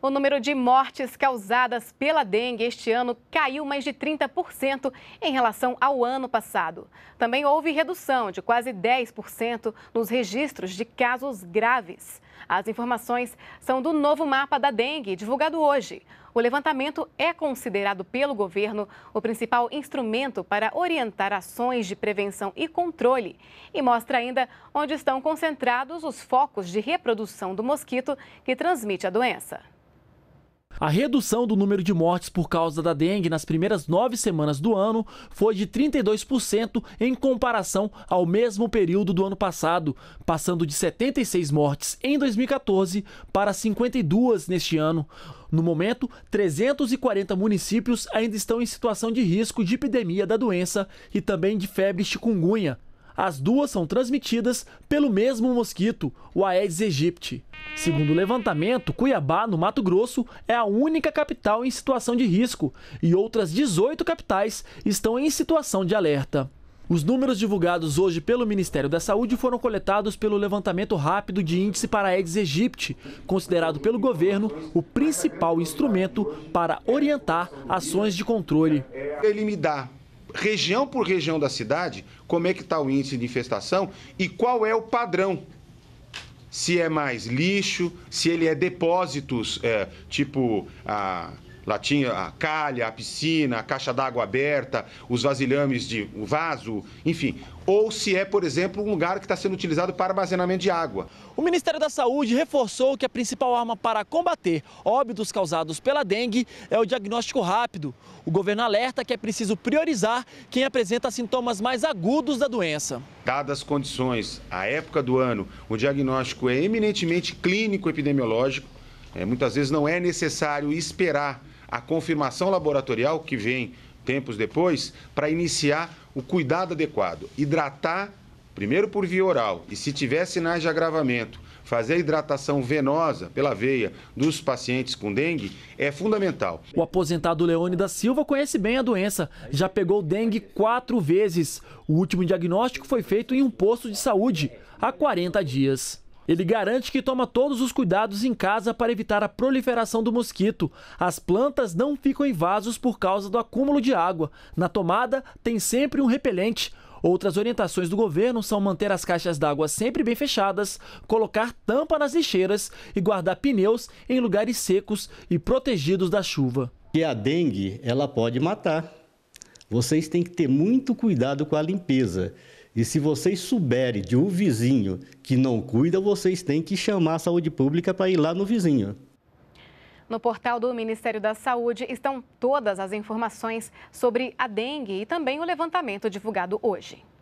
O número de mortes causadas pela dengue este ano caiu mais de 30% em relação ao ano passado. Também houve redução de quase 10% nos registros de casos graves. As informações são do novo mapa da dengue, divulgado hoje. O levantamento é considerado pelo governo o principal instrumento para orientar ações de prevenção e controle e mostra ainda onde estão concentrados os focos de reprodução do mosquito que transmite a doença. A redução do número de mortes por causa da dengue nas primeiras nove semanas do ano foi de 32% em comparação ao mesmo período do ano passado, passando de 76 mortes em 2014 para 52 neste ano. No momento, 340 municípios ainda estão em situação de risco de epidemia da doença e também de febre chikungunya, as duas são transmitidas pelo mesmo mosquito, o Aedes aegypti. Segundo o levantamento, Cuiabá, no Mato Grosso, é a única capital em situação de risco e outras 18 capitais estão em situação de alerta. Os números divulgados hoje pelo Ministério da Saúde foram coletados pelo levantamento rápido de índice para Aedes aegypti, considerado pelo governo o principal instrumento para orientar ações de controle. Ele me dá região por região da cidade, como é que está o índice de infestação e qual é o padrão. Se é mais lixo, se ele é depósitos, é, tipo a, Lá tinha a calha, a piscina, a caixa d'água aberta, os vasilhames de vaso, enfim. Ou se é, por exemplo, um lugar que está sendo utilizado para armazenamento de água. O Ministério da Saúde reforçou que a principal arma para combater óbitos causados pela dengue é o diagnóstico rápido. O governo alerta que é preciso priorizar quem apresenta sintomas mais agudos da doença. Dadas as condições, a época do ano, o diagnóstico é eminentemente clínico epidemiológico. É, muitas vezes não é necessário esperar a confirmação laboratorial que vem tempos depois para iniciar o cuidado adequado. Hidratar, primeiro por via oral, e se tiver sinais de agravamento, fazer a hidratação venosa pela veia dos pacientes com dengue é fundamental. O aposentado Leone da Silva conhece bem a doença, já pegou dengue quatro vezes. O último diagnóstico foi feito em um posto de saúde há 40 dias. Ele garante que toma todos os cuidados em casa para evitar a proliferação do mosquito. As plantas não ficam em vasos por causa do acúmulo de água. Na tomada tem sempre um repelente. Outras orientações do governo são manter as caixas d'água sempre bem fechadas, colocar tampa nas lixeiras e guardar pneus em lugares secos e protegidos da chuva. Que a dengue, ela pode matar. Vocês têm que ter muito cuidado com a limpeza. E se vocês souberem de um vizinho que não cuida, vocês têm que chamar a saúde pública para ir lá no vizinho. No portal do Ministério da Saúde estão todas as informações sobre a dengue e também o levantamento divulgado hoje.